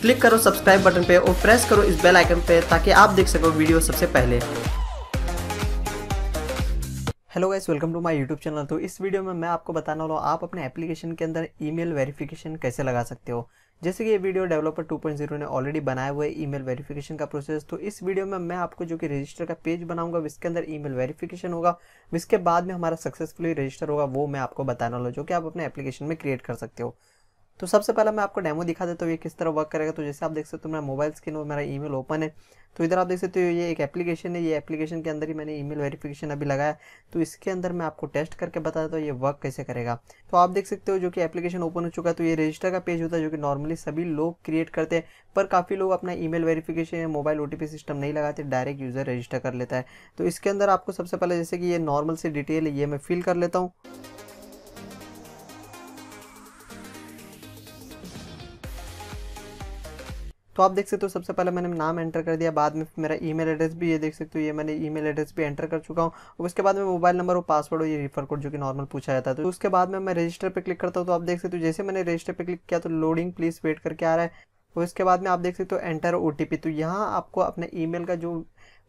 click करो subscribe button पे और प्रेस करो इस बेल आइकन पे ताकि आप देख सको वीडियो सबसे पहले hello guys welcome to my YouTube channel तो इस वीडियो में मैं आपको बताने वाला हूँ आप अपने एप्लीकेशन के अंदर ईमेल वेरिफिकेशन कैसे लगा सकते हो जैसे कि ये वीडियो डेवलपर 2.0 ने ऑलरेडी बनाया हुआ है ईमेल वेरिफिकेशन का प्रोसेस तो इस वीडियो में मैं आपको जो कि रजिस्टर का पेज बनाऊंगा इसके अंदर ईमेल वेरिफिकेशन होगा इसके बाद में हमारा सक्सेसफुली रजिस्टर होगा वो मैं आपको बताने वाला जो कि आप अपने एप्लीकेशन में क्रिएट कर सकते हो तो सबसे पहले मैं आपको डेमो दिखा देता तो हूँ ये किस तरह वर्क करेगा तो जैसे आप देख सकते हो तो मेरा मोबाइल स्क्रीन और मेरा ईमेल ओपन है तो इधर आप देख सकते हो तो ये एक एप्लीकेशन है ये एप्लीकेशन के अंदर ही मैंने ईमेल वेरिफिकेशन अभी लगाया तो इसके अंदर मैं आपको टेस्ट करके बता देता तो हूँ ये वर्क कैसे करेगा तो आप देख सकते हो जो कि एप्लीकेशन ओपन हो चुका है तो ये रजिस्टर का पेज होता है जो कि नॉर्मली सभी लोग क्रिएट करते हैं पर काफ़ी लोग अपना ई मेल वेरीफिकेशन या मोबाइल ओ सिस्टम नहीं लगाते डायरेक्ट यूज़र रजिस्टर कर लेता है तो इसके अंदर आपको सबसे पहले जैसे कि ये नॉर्मल से डिटेल है ये मैं फिल कर लेता हूँ तो आप देख सकते हो सबसे पहले मैंने नाम एंटर कर दिया बाद में मेरा ईमेल एड्रेस भी ये देख सकते हो ये मैंने ईमेल एड्रेस भी एंटर कर चुका हूँ और उसके बाद में मोबाइल नंबर और पासवर्ड और ये रिफर कोड जो कि नॉर्मल पूछा जाता है तो उसके बाद में मैं रजिस्टर पर क्लिक करता हूँ तो आप देख सकते हो जैसे मैंने रजिस्टर पर क्लिक किया तो लोडिंग प्लीज़ वेट करके आ रहा है और बाद में आप देख सकते हो एंटर ओ तो यहाँ आपको अपने ईमेल का जो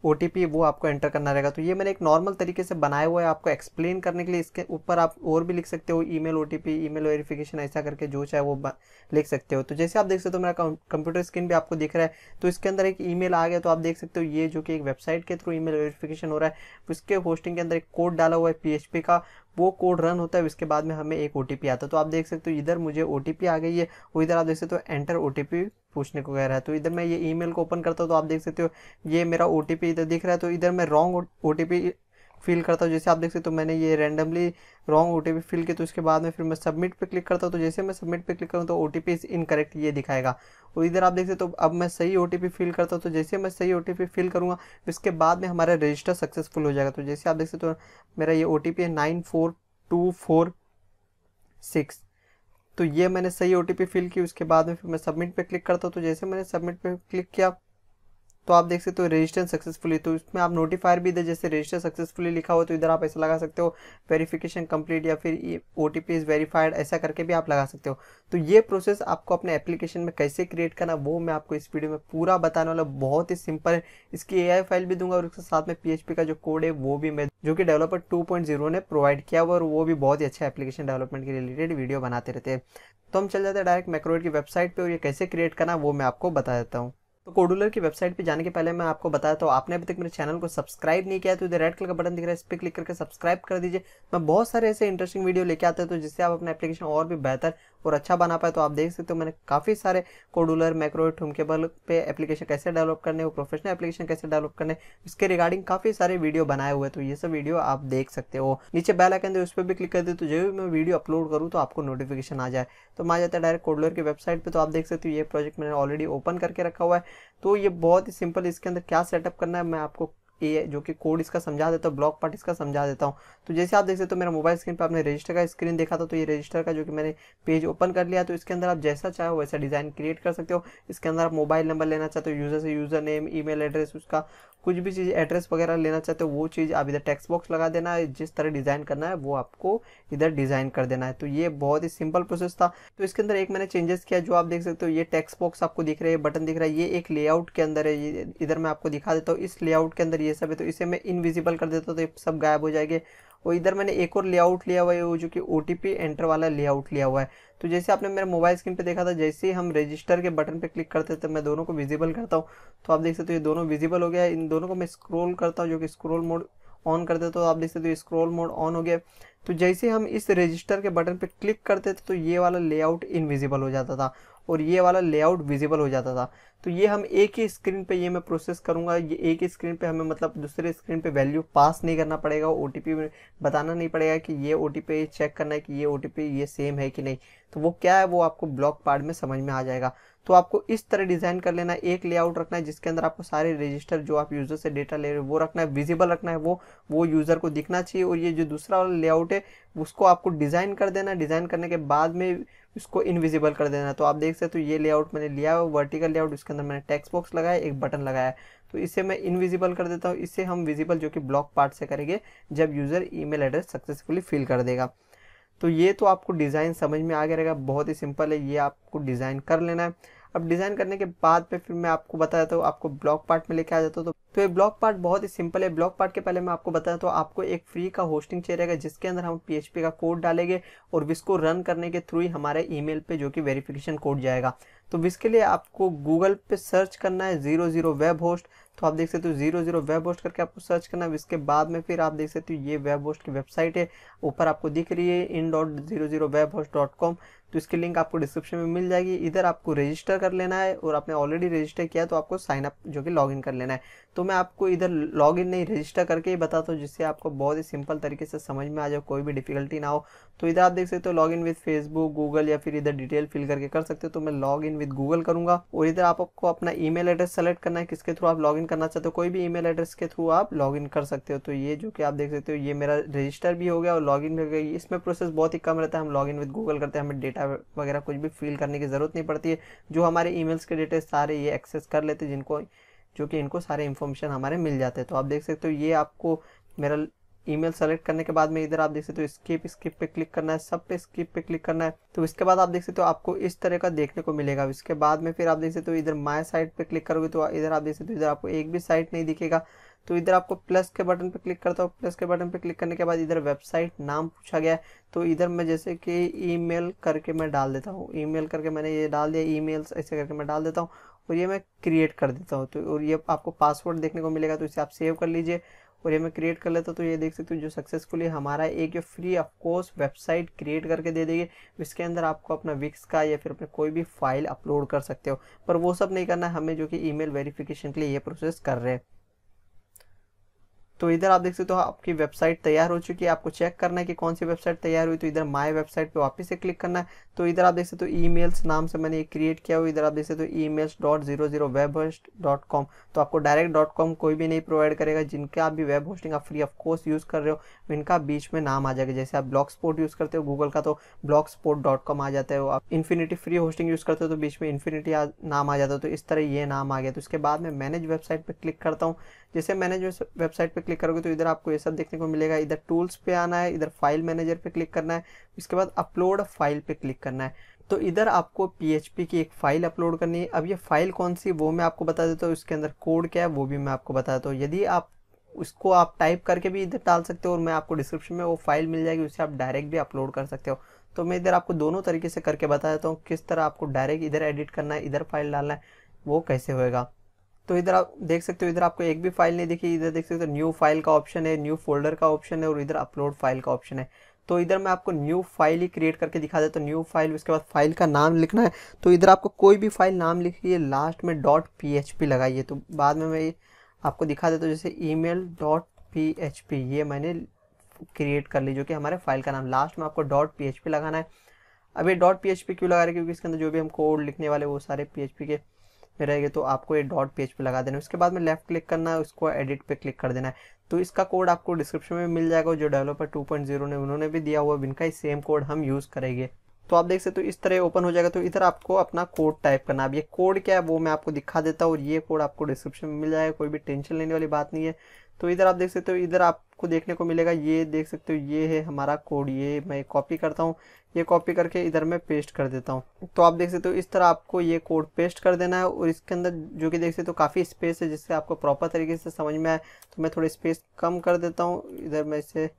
ओ वो आपको एंटर करना रहेगा तो ये मैंने एक नॉर्मल तरीके से बनाया हुआ है आपको एक्सप्लेन करने के लिए इसके ऊपर आप और भी लिख सकते हो email O T P email verification ऐसा करके जो चाहे वो लिख सकते हो तो जैसे आप देख सकते हो मेरा कंप्यूटर स्क्रीन भी आपको दिख रहा है तो इसके अंदर एक ई मेल आ गया तो आप देख सकते हो ये जो कि एक वेबसाइट के थ्रू ई मेल हो रहा है उसके होस्टिंग के अंदर एक कोड डाला हुआ है पी का वो कोड रन होता है उसके बाद में हमें एक ओ आता है तो आप देख सकते हो इधर मुझे ओ आ गई है और इधर आप देख सकते हो एंटर ओ पूछने को कह रहा है तो इधर मैं ये ईमेल को ओपन करता हूँ तो आप देख सकते हो ये मेरा ओ इधर दिख रहा है तो इधर मैं रॉन्ग ओ फिल करता हूँ जैसे आप देख सकते हो तो मैंने ये randomly wrong O T fill किया तो उसके बाद में फिर मैं सबमिट पे क्लिक करता हूँ तो जैसे मैं सबमिट पे क्लिक करूँ तो ओ टी पी इनकरेक्ट ये दिखाएगा और इधर आप देख सकते हो तो अब मैं सही ओ टी पी फिल करता हूँ तो जैसे मैं सही ओ टी पी फिल करूँगा इसके बाद में हमारा रजिस्टर सक्सेसफुल हो जाएगा तो जैसे आप देख सकते हो तो मेरा ये ओ टी पी है nine four two four six तो ये मैंने सही ओ टी पी फिल की उसके बाद में फिर मैं सबमिट पर क्लिक करता हूँ तो जैसे मैंने सबमिट पर क्लिक किया तो आप देख सकते हो रजिस्टर सक्सेसफुली तो इसमें आप नोटिफायर भी दे जैसे रजिस्टर सक्सेसफुली लिखा हो तो इधर आप ऐसा लगा सकते हो वेरिफिकेशन कंप्लीट या फिर ओ टी इज़ वेरीफाइड ऐसा करके भी आप लगा सकते हो तो ये प्रोसेस आपको अपने एप्लीकेशन में कैसे क्रिएट करना वो मैं आपको इस वीडियो में पूरा बताने वाला बहुत ही सिंपल है इसकी ए फाइल भी दूंगा और उसके साथ में पी का जो कोड है वो भी मैं जो कि डेवलपर टू ने प्रोवाइड किया हुआ और वो भी बहुत ही अच्छा एप्लीकेशन डेवलपमेंट के रिलेटेड वीडियो बनाते रहते हैं तो हम चल जाते हैं डायरेक्ट मैक्रोइड की वेबसाइट पर और ये कैसे क्रिएट करना वो मैं आपको बता देता हूँ तो कोडुलर की वेबसाइट पे जाने के पहले मैं आपको बताया तो आपने अभी तक मेरे चैनल को सब्सक्राइब नहीं किया तो इधर रेड कलर का बटन दिख रहा है इस पर क्लिक करके सब्सक्राइब कर दीजिए मैं बहुत सारे ऐसे इंटरेस्टिंग वीडियो लेके आते हैं तो जिससे आप अपना एप्लीकेशन और भी बेहतर और अच्छा बना पाए तो आप देख सकते हो मैंने काफ़ी सारे कोडुलर मैक्रो ठुमके पे एप्लीकेशन कैसे डेवलप करने वो प्रोफेशनल एप्लीकेशन कैसे डेवलप करने उसके रिगार्डिंग काफ़ी सारे वीडियो बनाए हुए तो ये सब वीडियो आप देख सकते हो नीचे बैल आइकन दे उस पर भी क्लिक कर दे तो जो भी मैं वीडियो अपलोड करूँ तो आपको नोटिफिकेशन आ जाए तो मैं जाता है डायरेक्ट कोडुलर की वेबसाइट पर तो आप देख सकते हो ये प्रोजेक्ट मैंने ऑलरेडी ओपन करके रखा हुआ है तो ये बहुत ही सिंपल इसके अंदर क्या सेटअप करना है मैं आपको ए जो कि कोड इसका समझा देता हूँ ब्लॉक पार्ट इसका समझा देता हूँ तो जैसे आप देख सकते हो तो मेरा मोबाइल स्क्रीन पर आपने रजिस्टर का स्क्रीन देखा था तो ये रजिस्टर का जो कि मैंने पेज ओपन कर लिया तो इसके अंदर आप जैसा चाहो वैसा डिज़ाइन क्रिएट कर सकते हो इसके अंदर आप मोबाइल नंबर लेना चाहते हो यूज़र से यूज़र नेम ई एड्रेस उसका कुछ भी चीज़ एड्रेस वगैरह लेना चाहते हो वो चीज़ आप इधर टेक्स्ट बॉक्स लगा देना है जिस तरह डिज़ाइन करना है वो आपको इधर डिज़ाइन कर देना है तो ये बहुत ही सिंपल प्रोसेस था तो इसके अंदर एक मैंने चेंजेस किया जो आप देख सकते हो ये टेक्स्ट बॉक्स आपको दिख रहा है बटन दिख रहा है ये एक लेआउट के अंदर है इधर मैं आपको दिखा देता हूँ इस लेआउट के अंदर ये सब है तो इसे मैं इनविजिबल कर देता हूँ तो ये सब गायब हो जाएंगे और इधर मैंने एक और लेआउट लिया हुआ है वो जो कि ओ एंटर वाला लेआउट लिया हुआ है तो जैसे आपने मेरे मोबाइल स्क्रीन पे देखा था जैसे ही हम रजिस्टर के बटन पे क्लिक करते थे तो मैं दोनों को विजिबल करता हूँ तो आप देख सकते हो ये दोनों विजिबल हो गया है इन दोनों को मैं स्क्रोल करता हूँ जो कि स्क्रोल मोड ऑन करते तो आप देख सकते हो स्क्रॉल मोड ऑन हो गया तो जैसे हम इस रजिस्टर के बटन पे क्लिक करते थे तो ये वाला लेआउट इनविजिबल हो जाता था और ये वाला लेआउट विजिबल हो जाता था तो ये हम एक ही स्क्रीन पे ये मैं प्रोसेस करूँगा ये एक ही स्क्रीन पे हमें मतलब दूसरे स्क्रीन पे वैल्यू पास नहीं करना पड़ेगा ओ बताना नहीं पड़ेगा कि ये ओ चेक करना है कि ये ओ ये सेम है कि नहीं तो वो क्या है वो आपको ब्लॉक पार्ट में समझ में आ जाएगा तो आपको इस तरह डिज़ाइन कर लेना है एक लेआउट रखना है जिसके अंदर आपको सारे रजिस्टर जो आप यूज़र से डेटा ले रहे हो वो रखना है विजिबल रखना है वो वो यूज़र को दिखना चाहिए और ये जो दूसरा वाला लेआउट है उसको आपको डिज़ाइन कर देना डिज़ाइन करने के बाद में इसको इनविजिबल कर देना तो आप देख सकते हो तो ये लेआउट मैंने लिया है वर्टिकल लेआउट उसके अंदर मैंने टेक्स बॉक्स लगाया एक बटन लगाया तो इसे मैं इनविजिबल कर देता हूँ इससे हम विजिबल जो कि ब्लॉक पार्ट से करेंगे जब user email address successfully fill कर देगा तो ये तो आपको डिज़ाइन समझ में आ गया रहेगा बहुत ही सिंपल है ये आपको डिज़ाइन कर लेना है अब डिज़ाइन करने के बाद में फिर मैं आपको बता देता हूँ आपको ब्लॉक पार्ट में लेके आ जाता हूँ तो, तो ये ब्लॉक पार्ट बहुत ही सिंपल है ब्लॉक पार्ट के पहले मैं आपको बता देता हूँ आपको एक फ्री का होस्टिंग चाहिए रहेगा जिसके अंदर हम पी का कोड डालेंगे और इसको रन करने के थ्रू ही हमारे ई पे जो कि वेरिफिकेशन कोड जाएगा तो इसके लिए आपको गूगल पे सर्च करना है ज़ीरो ज़ीरो वेब होस्ट तो आप देख सकते हो जीरो जीरो वेब होस्ट करके आपको सर्च करना है इसके बाद में फिर आप देख सकते हो ये वेब होस्ट की वेबसाइट है ऊपर आपको दिख रही है in dot zero zero webhost dot com तो इसकी लिंक आपको डिस्क्रिप्शन में मिल जाएगी इधर आपको रजिस्टर कर लेना है और आपने ऑलरेडी रजिस्टर किया तो आपको साइन अप जो कि इन कर लेना है तो मैं आपको इधर इन नहीं रजिस्टर करके ही बताता हूँ जिससे आपको बहुत ही सिंपल तरीके से समझ में आ जाए कोई भी डिफिकल्टी ना हो तो इधर आप देख सकते हो इन विद फेसबुक गूगल या फिर इधर डिटेल फिल करके कर सकते हो तो मैं log in in with Google करूंगा और इधर आप आपको अपना ईमेल एड्रेस सेलेक्ट करना है किसके थ्रू आप लॉगिन करना चाहते हो कोई भी ईमेल एड्रेस के थ्रू आप लॉगिन कर सकते हो तो ये जो कि आप देख सकते हो ये मेरा रजिस्टर भी हो गया और लॉगिन भी हो गया इसमें प्रोसेस बहुत ही कम रहता है हम लॉगिन विद गूगल करते हैं हमें डेटा वगैरह कुछ भी फिल करने की ज़रूरत नहीं पड़ती है जो हमारे ईमेल्स के डेटे सारे ये एक्सेस कर लेते हैं जिनको जो कि इनको सारे इन्फॉर्मेशन हमारे मिल जाते हैं तो आप देख सकते हो ये आपको मेरा ईमेल सेलेक्ट करने के बाद में इधर आप देख सकते हो स्किप स्किप पे क्लिक करना है सब पे स्किप पे क्लिक करना है तो इसके बाद आप देख सकते हो आपको इस तरह का देखने को मिलेगा इसके बाद में फिर आप देख सकते हो इधर माय साइट पे क्लिक करोगे तो इधर आप देख सकते हो इधर आपको एक भी साइट नहीं दिखेगा तो इधर आपको प्लस के बटन पे क्लिक करता हूँ प्लस के बटन पे क्लिक करने के बाद इधर वेबसाइट नाम पूछा गया तो इधर मैं जैसे कि ईमेल करके मैं डाल देता हूँ ईमेल करके मैंने ये डाल दिया ई ऐसे करके मैं डाल देता हूँ और ये मैं क्रिएट कर देता हूँ तो और ये आपको पासवर्ड देखने को मिलेगा तो इसे आप सेव कर लीजिए और ये मैं क्रिएट कर लेता तो ये देख सकते हो जो सक्सेसफुली हमारा एक free of course website create करके दे देगी इसके अंदर आपको अपना विक्स का या फिर अपने कोई भी फाइल अपलोड कर सकते हो पर वो सब नहीं करना हमें जो कि ईमेल वेरिफिकेशन के लिए ये प्रोसेस कर रहे हैं तो इधर आप देख सकते हो आपकी वेबसाइट तैयार हो चुकी है आपको चेक करना है कि कौन सी वेबसाइट तैयार हुई तो इधर माय वेबसाइट पे वापस से क्लिक करना है तो इधर आप देख सकते हो ईमेल्स नाम से मैंने ये क्रिएट किया हुआ इधर आप देख सकते हो emails dot zero zero webhost dot com तो आपको डायरेक्ट डॉट कॉम कोई भी नहीं प्रोवाइड करेगा जिनका आप भी वेब होस्टिंग आप फ्री ऑफ कोर्स यूज़ कर रहे हो इनका बीच में नाम आ जाएगा जैसे आप ब्लॉक स्पोर्ट यूज़ करते हो गूगल का तो ब्लॉक स्पोर्ट डॉट कॉम आ जाता है आप इन्फिनिटी फ्री होस्टिंग यूज़ करते हो तो बीच में इन्फिनिटी नाम आ जाता है तो इस तरह ये नाम आ गया तो इसके बाद में मैनेज वेबसाइट पर क्लिक करता हूँ जैसे मैंने जो वेबसाइट पे क्लिक करोगे तो इधर आपको ये सब देखने को मिलेगा इधर टूल्स पे आना है इधर फाइल मैनेजर पे क्लिक करना है उसके बाद अपलोड फाइल पे क्लिक करना है तो इधर आपको पी की एक फ़ाइल अपलोड करनी है अब ये फ़ाइल कौन सी वो मैं आपको बता देता हूँ उसके अंदर कोड क्या है वो भी मैं आपको बता देता हूँ यदि आप उसको आप टाइप करके भी इधर डाल सकते हो और मैं आपको डिस्क्रिप्शन में वो फाइल मिल जाएगी उसे आप डायरेक्ट भी अपलोड कर सकते हो तो मैं इधर आपको दोनों तरीके से करके बता देता हूँ किस तरह आपको डायरेक्ट इधर एडिट करना है इधर फाइल डालना है वो कैसे होएगा तो इधर आप देख सकते हो इधर आपको एक भी फाइल नहीं दिखी इधर देख सकते हो न्यू फाइल का ऑप्शन है न्यू फोल्डर का ऑप्शन है और इधर अपलोड फाइल का ऑप्शन है तो इधर मैं आपको न्यू फाइल ही क्रिएट करके दिखा देता तो न्यू फाइल उसके बाद फाइल का नाम लिखना है तो इधर आपको कोई भी फाइल नाम लिखिए लास्ट में डॉट पी एच पी लगाइए तो बाद में मैं आपको दिखा देता तो हूँ जैसे email dot P H P ये मैंने क्रिएट कर ली जो कि हमारे फाइल का नाम लास्ट में आपको डॉट पी एच पी लगाना है अभी डॉट पी एच पी क्यों लगा रहे क्योंकि इसके अंदर जो भी हम कोड लिखने वाले वो सारे पी एच पी के में रहेगी तो आपको ये डॉट पेज पे लगा देना है उसके बाद में लेफ्ट क्लिक करना है उसको एडिट पे क्लिक कर देना है तो इसका कोड आपको डिस्क्रिप्शन में मिल जाएगा जो डेवलपर 2.0 ने उन्होंने भी दिया हुआ इनका ही सेम कोड हम यूज़ करेंगे तो आप देख सकते हो तो इस तरह ओपन हो जाएगा तो इधर आपको अपना कोड टाइप करना अब ये कोड क्या है वो मैं आपको दिखा देता हूँ और ये कोड आपको डिस्क्रिप्शन में मिल जाएगा कोई भी टेंशन लेने वाली बात नहीं है तो इधर आप देख सकते हो इधर आपको देखने को मिलेगा ये देख सकते हो ये है हमारा कोड ये मैं कॉपी करता हूँ ये कॉपी करके इधर मैं पेस्ट कर देता हूँ तो आप देख सकते हो इस तरह आपको ये कोड पेस्ट कर देना है और इसके अंदर जो कि देख सकते हो काफ़ी स्पेस है जिससे आपको प्रॉपर तरीके से समझ में आए तो मैं थोड़ी स्पेस कम कर देता हूँ इधर मैं इसे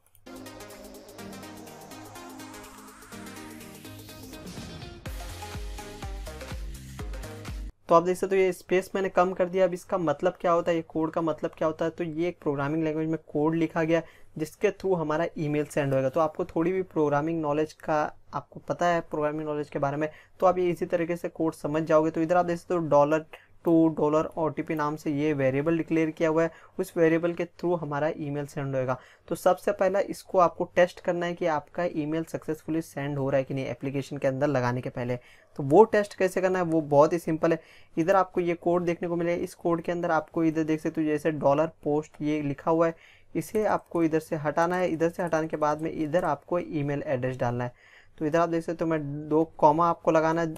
तो आप देख सकते हो तो ये स्पेस मैंने कम कर दिया अब इसका मतलब क्या होता है ये कोड का मतलब क्या होता है तो ये एक प्रोग्रामिंग लैंग्वेज में कोड लिखा गया जिसके थ्रू हमारा ईमेल सेंड होएगा तो आपको थोड़ी भी प्रोग्रामिंग नॉलेज का आपको पता है प्रोग्रामिंग नॉलेज के बारे में तो आप ये इसी तरीके से कोड समझ जाओगे तो इधर आप देख सकते हो तो डॉलर टू डॉलर ओ नाम से ये वेरिएबल डिक्लेयर किया हुआ है उस वेरिएबल के थ्रू हमारा ईमेल सेंड होएगा तो सबसे पहला इसको आपको टेस्ट करना है कि आपका ईमेल सक्सेसफुली सेंड हो रहा है कि नहीं एप्लीकेशन के अंदर लगाने के पहले तो वो टेस्ट कैसे करना है वो बहुत ही सिंपल है इधर आपको ये कोड देखने को मिलेगा इस कोड के अंदर आपको इधर देख सकते हो जैसे डॉलर पोस्ट ये लिखा हुआ है इसे आपको इधर से हटाना है इधर से हटाने के बाद में इधर आपको ईमेल एड्रेस डालना है तो इधर आप देख सकते हो तो मैं दो कॉमा आपको लगाना है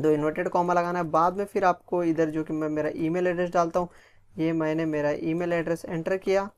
दो इन्वर्टेड कॉमा लगाना है बाद में फिर आपको इधर जो कि मैं मेरा ईमेल एड्रेस डालता हूँ ये मैंने मेरा ईमेल एड्रेस एंटर किया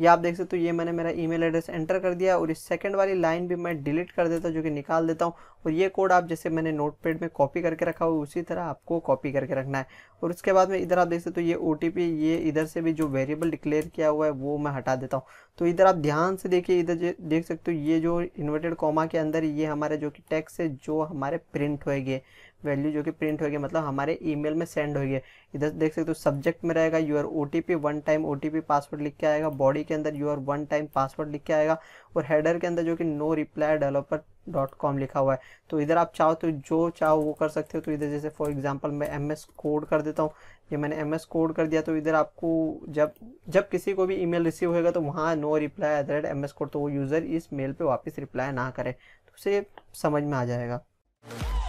ये आप देख सकते हो ये मैंने मेरा ईमेल एड्रेस एंटर कर दिया और इस सेकंड वाली लाइन भी मैं डिलीट कर देता हूँ जो कि निकाल देता हूँ और ये कोड आप जैसे मैंने नोटपैड में कॉपी करके रखा हुआ उसी तरह आपको कॉपी करके रखना है और उसके बाद में इधर आप देख सकते हो ये ओ ये इधर से भी जो वेरिएबल डिक्लेयर किया हुआ है वो मैं हटा देता हूँ तो इधर आप ध्यान से देखिए इधर देख सकते हो ये जो इन्वर्टेड कॉमा के अंदर ये हमारे जो कि टैक्स है जो हमारे प्रिंट होएंगे वैल्यू जो कि प्रिंट होगी मतलब हमारे ईमेल में सेंड होगी इधर देख सकते हो सब्जेक्ट में रहेगा यूर ओ वन टाइम ओ पासवर्ड लिख के आएगा बॉडी के अंदर यूर वन टाइम पासवर्ड लिख के आएगा और हेडर के अंदर जो कि no reply developer dot com लिखा हुआ है तो इधर आप चाहो तो जो चाहो वो कर सकते हो तो इधर जैसे फॉर एग्जाम्पल मैं एम एस कोड कर देता हूँ ये मैंने एम एस कोड कर दिया तो इधर आपको जब जब किसी को भी मेल रिसीव होगा तो वहाँ no reply at the rate M S code तो वो यूज़र इस मेल पर वापस रिप्लाई ना करे तो उसे समझ में आ जाएगा